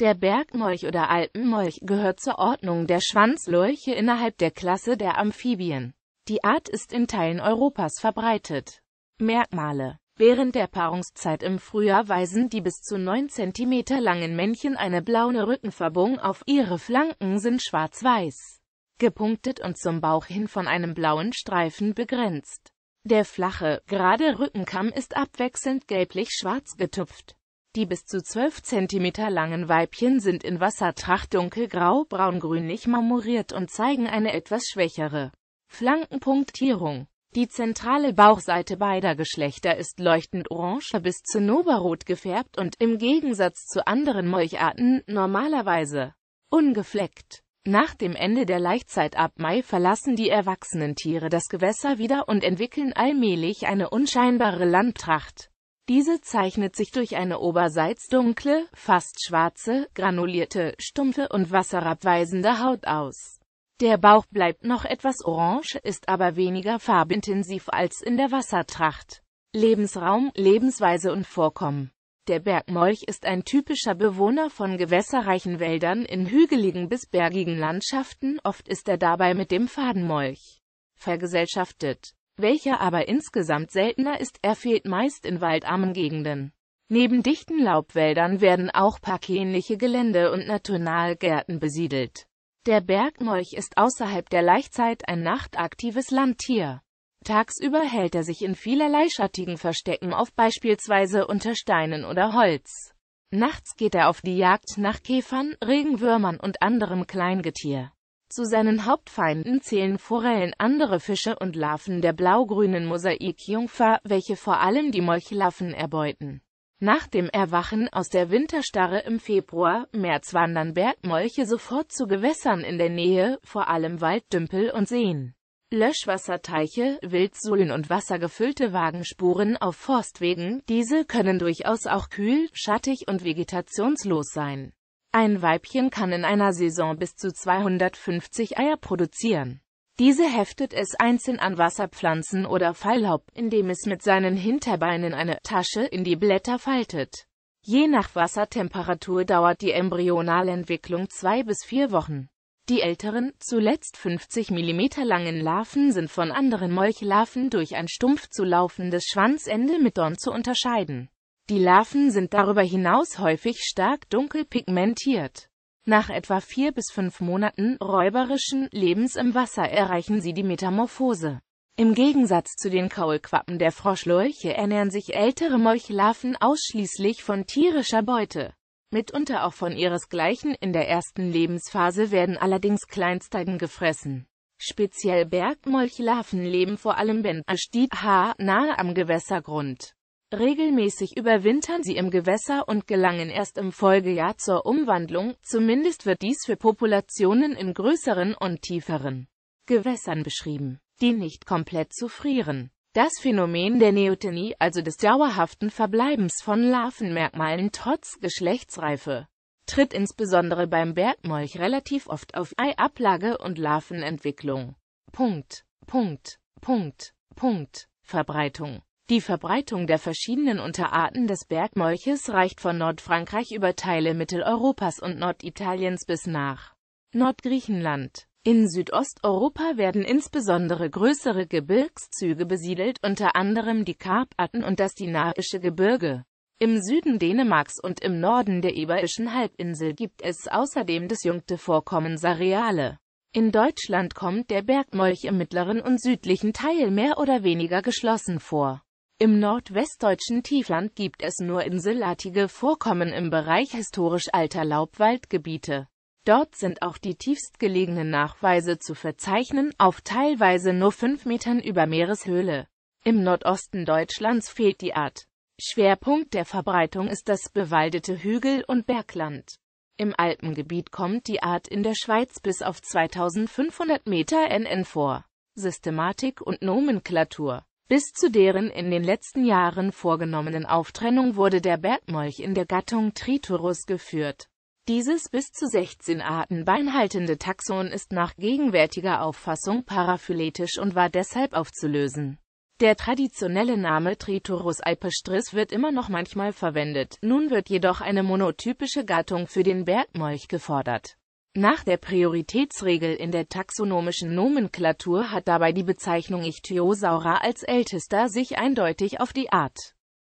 Der Bergmolch oder Alpenmolch gehört zur Ordnung der Schwanzlurche innerhalb der Klasse der Amphibien. Die Art ist in Teilen Europas verbreitet. Merkmale Während der Paarungszeit im Frühjahr weisen die bis zu 9 cm langen Männchen eine blaue Rückenverbung auf, ihre Flanken sind schwarz-weiß, gepunktet und zum Bauch hin von einem blauen Streifen begrenzt. Der flache, gerade Rückenkamm ist abwechselnd gelblich-schwarz getupft. Die bis zu 12 cm langen Weibchen sind in Wassertracht dunkelgrau, braungrünlich marmoriert und zeigen eine etwas schwächere Flankenpunktierung. Die zentrale Bauchseite beider Geschlechter ist leuchtend orange bis zinnoberrot gefärbt und, im Gegensatz zu anderen Molcharten, normalerweise ungefleckt. Nach dem Ende der Laichzeit ab Mai verlassen die erwachsenen Tiere das Gewässer wieder und entwickeln allmählich eine unscheinbare Landtracht. Diese zeichnet sich durch eine oberseits dunkle, fast schwarze, granulierte, stumpfe und wasserabweisende Haut aus. Der Bauch bleibt noch etwas orange, ist aber weniger farbintensiv als in der Wassertracht. Lebensraum, Lebensweise und Vorkommen Der Bergmolch ist ein typischer Bewohner von gewässerreichen Wäldern in hügeligen bis bergigen Landschaften, oft ist er dabei mit dem Fadenmolch vergesellschaftet welcher aber insgesamt seltener ist, er fehlt meist in waldarmen Gegenden. Neben dichten Laubwäldern werden auch parkähnliche Gelände und Naturalgärten besiedelt. Der Bergmolch ist außerhalb der Laichzeit ein nachtaktives Landtier. Tagsüber hält er sich in vielerlei schattigen Verstecken auf, beispielsweise unter Steinen oder Holz. Nachts geht er auf die Jagd nach Käfern, Regenwürmern und anderem Kleingetier. Zu seinen Hauptfeinden zählen Forellen, andere Fische und Larven der blaugrünen Mosaikjungfer, welche vor allem die Molchlaffen erbeuten. Nach dem Erwachen aus der Winterstarre im Februar, März wandern Bergmolche sofort zu Gewässern in der Nähe, vor allem Walddümpel und Seen. Löschwasserteiche, Wildsohlen und wassergefüllte Wagenspuren auf Forstwegen, diese können durchaus auch kühl, schattig und vegetationslos sein. Ein Weibchen kann in einer Saison bis zu 250 Eier produzieren. Diese heftet es einzeln an Wasserpflanzen oder Falllaub, indem es mit seinen Hinterbeinen eine Tasche in die Blätter faltet. Je nach Wassertemperatur dauert die Embryonalentwicklung zwei bis vier Wochen. Die älteren, zuletzt 50 mm langen Larven sind von anderen Molchlarven durch ein stumpf zu laufendes Schwanzende mit Dorn zu unterscheiden die Larven sind darüber hinaus häufig stark dunkel pigmentiert. Nach etwa vier bis fünf Monaten räuberischen Lebens im Wasser erreichen sie die Metamorphose. Im Gegensatz zu den Kaulquappen der Froschlurche ernähren sich ältere Molchlarven ausschließlich von tierischer Beute. Mitunter auch von ihresgleichen in der ersten Lebensphase werden allerdings Kleinsteinen gefressen. Speziell Bergmolchlarven leben vor allem bei Astid H. nahe am Gewässergrund. Regelmäßig überwintern sie im Gewässer und gelangen erst im Folgejahr zur Umwandlung, zumindest wird dies für Populationen in größeren und tieferen Gewässern beschrieben, die nicht komplett zu frieren. Das Phänomen der Neotenie, also des dauerhaften Verbleibens von Larvenmerkmalen trotz Geschlechtsreife, tritt insbesondere beim Bergmolch relativ oft auf Eiablage und Larvenentwicklung. Punkt. Punkt. Punkt. Punkt. Verbreitung die Verbreitung der verschiedenen Unterarten des Bergmolches reicht von Nordfrankreich über Teile Mitteleuropas und Norditaliens bis nach Nordgriechenland. In Südosteuropa werden insbesondere größere Gebirgszüge besiedelt, unter anderem die Karpaten und das Dinarische Gebirge. Im Süden Dänemarks und im Norden der Iberischen Halbinsel gibt es außerdem disjunkte Vorkommensareale. In Deutschland kommt der Bergmolch im mittleren und südlichen Teil mehr oder weniger geschlossen vor. Im nordwestdeutschen Tiefland gibt es nur inselartige Vorkommen im Bereich historisch alter Laubwaldgebiete. Dort sind auch die tiefstgelegenen Nachweise zu verzeichnen, auf teilweise nur 5 Metern über Meereshöhle. Im Nordosten Deutschlands fehlt die Art. Schwerpunkt der Verbreitung ist das bewaldete Hügel- und Bergland. Im Alpengebiet kommt die Art in der Schweiz bis auf 2500 Meter NN vor. Systematik und Nomenklatur bis zu deren in den letzten Jahren vorgenommenen Auftrennung wurde der Bergmolch in der Gattung Triturus geführt. Dieses bis zu 16 Arten beinhaltende Taxon ist nach gegenwärtiger Auffassung paraphyletisch und war deshalb aufzulösen. Der traditionelle Name Triturus alpestris wird immer noch manchmal verwendet, nun wird jedoch eine monotypische Gattung für den Bergmolch gefordert. Nach der Prioritätsregel in der taxonomischen Nomenklatur hat dabei die Bezeichnung Ichthyosaura als ältester sich eindeutig auf die Art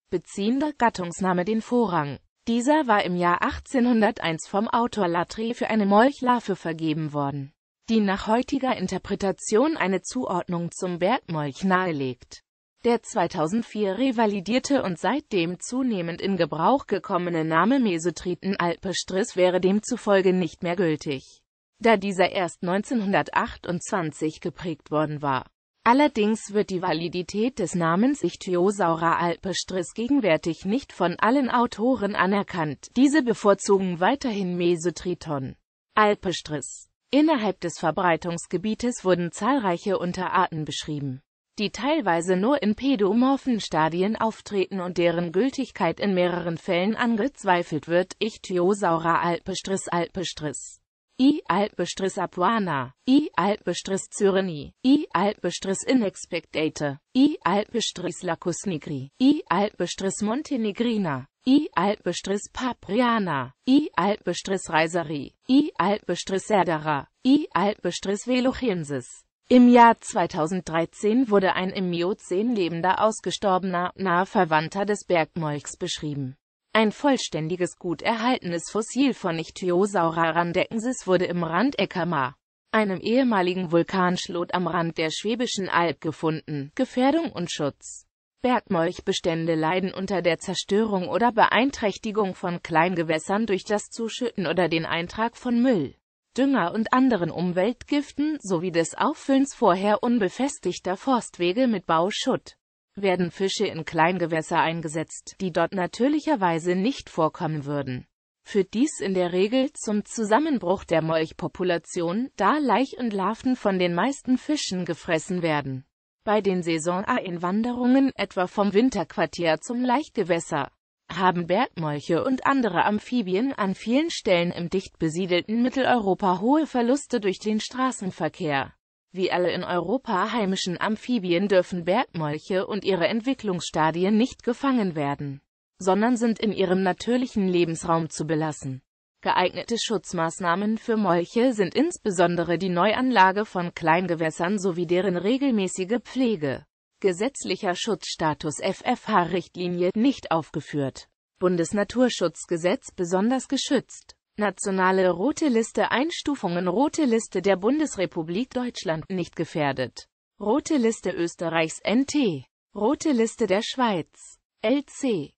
beziehender Gattungsname den Vorrang. Dieser war im Jahr 1801 vom Autor Latry für eine Molchlarve vergeben worden, die nach heutiger Interpretation eine Zuordnung zum Bergmolch nahelegt der 2004 revalidierte und seitdem zunehmend in Gebrauch gekommene Name Mesotriten alpestris wäre demzufolge nicht mehr gültig, da dieser erst 1928 geprägt worden war. Allerdings wird die Validität des Namens Ichthyosaura alpestris gegenwärtig nicht von allen Autoren anerkannt. Diese bevorzugen weiterhin Mesotriton alpestris. Innerhalb des Verbreitungsgebietes wurden zahlreiche Unterarten beschrieben die teilweise nur in pädomorphen Stadien auftreten und deren Gültigkeit in mehreren Fällen angezweifelt wird, Ichthyosaura alpestris alpestris. I. Alpestris apuana, I. Alpestris cyreni, I. Alpestris inexpectate, I. Alpestris lacus nigri, I. Alpestris montenegrina, I. Alpestris papriana, I. Alpestris reiseri, I. Alpestris erdera, I. Alpestris velochensis. Im Jahr 2013 wurde ein im Miozän lebender ausgestorbener, nahe Verwandter des Bergmolks beschrieben. Ein vollständiges gut erhaltenes Fossil von Ichthyosaura randeckensis wurde im Randecker Mar einem ehemaligen Vulkanschlot am Rand der Schwäbischen Alb gefunden. Gefährdung und Schutz Bergmolchbestände leiden unter der Zerstörung oder Beeinträchtigung von Kleingewässern durch das Zuschütten oder den Eintrag von Müll. Dünger und anderen Umweltgiften sowie des Auffüllens vorher unbefestigter Forstwege mit Bauschutt werden Fische in Kleingewässer eingesetzt, die dort natürlicherweise nicht vorkommen würden. Führt dies in der Regel zum Zusammenbruch der Molchpopulation, da Laich und Larven von den meisten Fischen gefressen werden. Bei den Saison-A-Einwanderungen etwa vom Winterquartier zum Laichgewässer, haben Bergmolche und andere Amphibien an vielen Stellen im dicht besiedelten Mitteleuropa hohe Verluste durch den Straßenverkehr. Wie alle in Europa heimischen Amphibien dürfen Bergmolche und ihre Entwicklungsstadien nicht gefangen werden, sondern sind in ihrem natürlichen Lebensraum zu belassen. Geeignete Schutzmaßnahmen für Molche sind insbesondere die Neuanlage von Kleingewässern sowie deren regelmäßige Pflege. Gesetzlicher Schutzstatus FFH-Richtlinie nicht aufgeführt. Bundesnaturschutzgesetz besonders geschützt. Nationale Rote Liste Einstufungen Rote Liste der Bundesrepublik Deutschland nicht gefährdet. Rote Liste Österreichs NT. Rote Liste der Schweiz. LC.